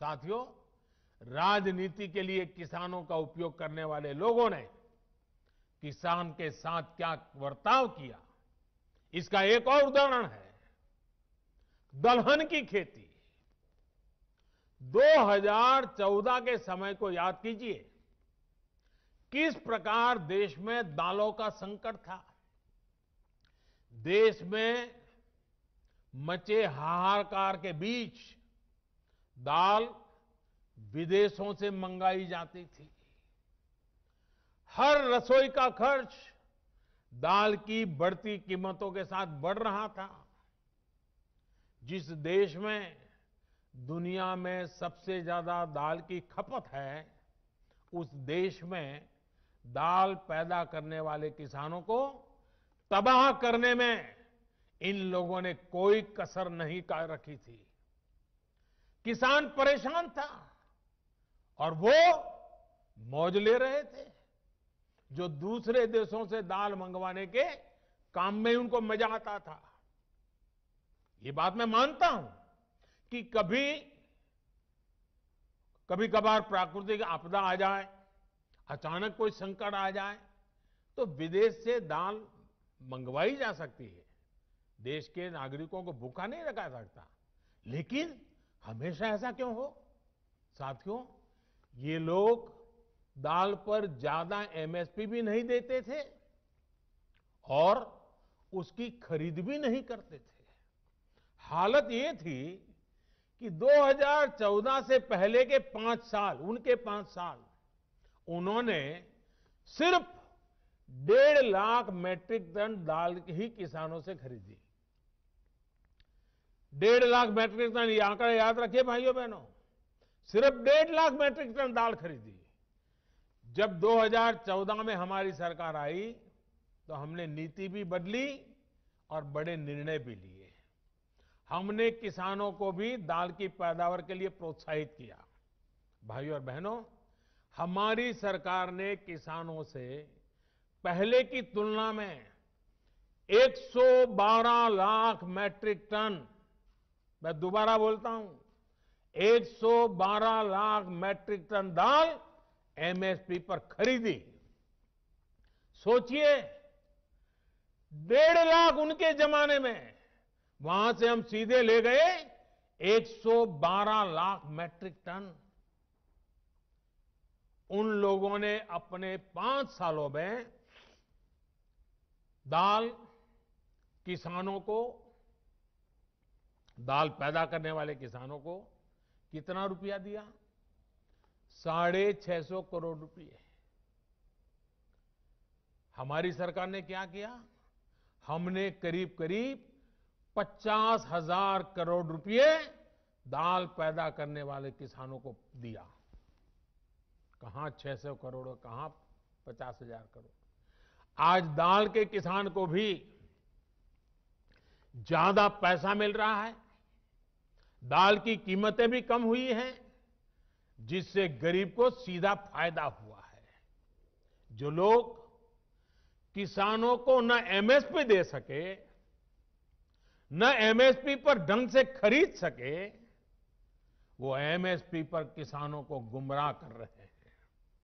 साथियों राजनीति के लिए किसानों का उपयोग करने वाले लोगों ने किसान के साथ क्या वर्ताव किया इसका एक और उदाहरण है दलहन की खेती 2014 के समय को याद कीजिए किस प्रकार देश में दालों का संकट था देश में मचे हाहाकार के बीच दाल विदेशों से मंगाई जाती थी हर रसोई का खर्च दाल की बढ़ती कीमतों के साथ बढ़ रहा था जिस देश में दुनिया में सबसे ज्यादा दाल की खपत है उस देश में दाल पैदा करने वाले किसानों को तबाह करने में इन लोगों ने कोई कसर नहीं रखी थी किसान परेशान था और वो मौज ले रहे थे जो दूसरे देशों से दाल मंगवाने के काम में उनको मजा आता था ये बात मैं मानता हूं कि कभी कभी कभार प्राकृतिक आपदा आ जाए अचानक कोई संकट आ जाए तो विदेश से दाल मंगवाई जा सकती है देश के नागरिकों को भूखा नहीं रखा सकता लेकिन हमेशा ऐसा क्यों हो साथियों ये लोग दाल पर ज्यादा एमएसपी भी नहीं देते थे और उसकी खरीद भी नहीं करते थे हालत ये थी कि 2014 से पहले के पांच साल उनके पांच साल उन्होंने सिर्फ डेढ़ लाख मैट्रिक टन दाल ही किसानों से खरीदी डेढ़ लाख मैट्रिक टन ये आंकड़ा याद रखिए भाइयों बहनों सिर्फ डेढ़ लाख मैट्रिक टन दाल खरीदी जब 2014 में हमारी सरकार आई तो हमने नीति भी बदली और बड़े निर्णय भी लिए हमने किसानों को भी दाल की पैदावार के लिए प्रोत्साहित किया भाइयों और बहनों हमारी सरकार ने किसानों से पहले की तुलना में 112 लाख मैट्रिक टन मैं दोबारा बोलता हूं 112 लाख मैट्रिक टन दाल एमएसपी पर खरीदी सोचिए डेढ़ लाख उनके जमाने में वहां से हम सीधे ले गए 112 लाख मैट्रिक टन उन लोगों ने अपने पांच सालों में दाल किसानों को दाल पैदा करने वाले किसानों को कितना रुपया दिया साढ़े छह सौ करोड़ रुपये हमारी सरकार ने क्या किया हमने करीब करीब पचास हजार करोड़ रुपये दाल पैदा करने वाले किसानों को दिया कहां सौ करोड़ और कहां पचास हजार करोड़ आज दाल के किसान को भी ज्यादा पैसा मिल रहा है दाल की कीमतें भी कम हुई हैं जिससे गरीब को सीधा फायदा हुआ है जो लोग किसानों को न एमएसपी दे सके न एमएसपी पर ढंग से खरीद सके वो एमएसपी पर किसानों को गुमराह कर रहे हैं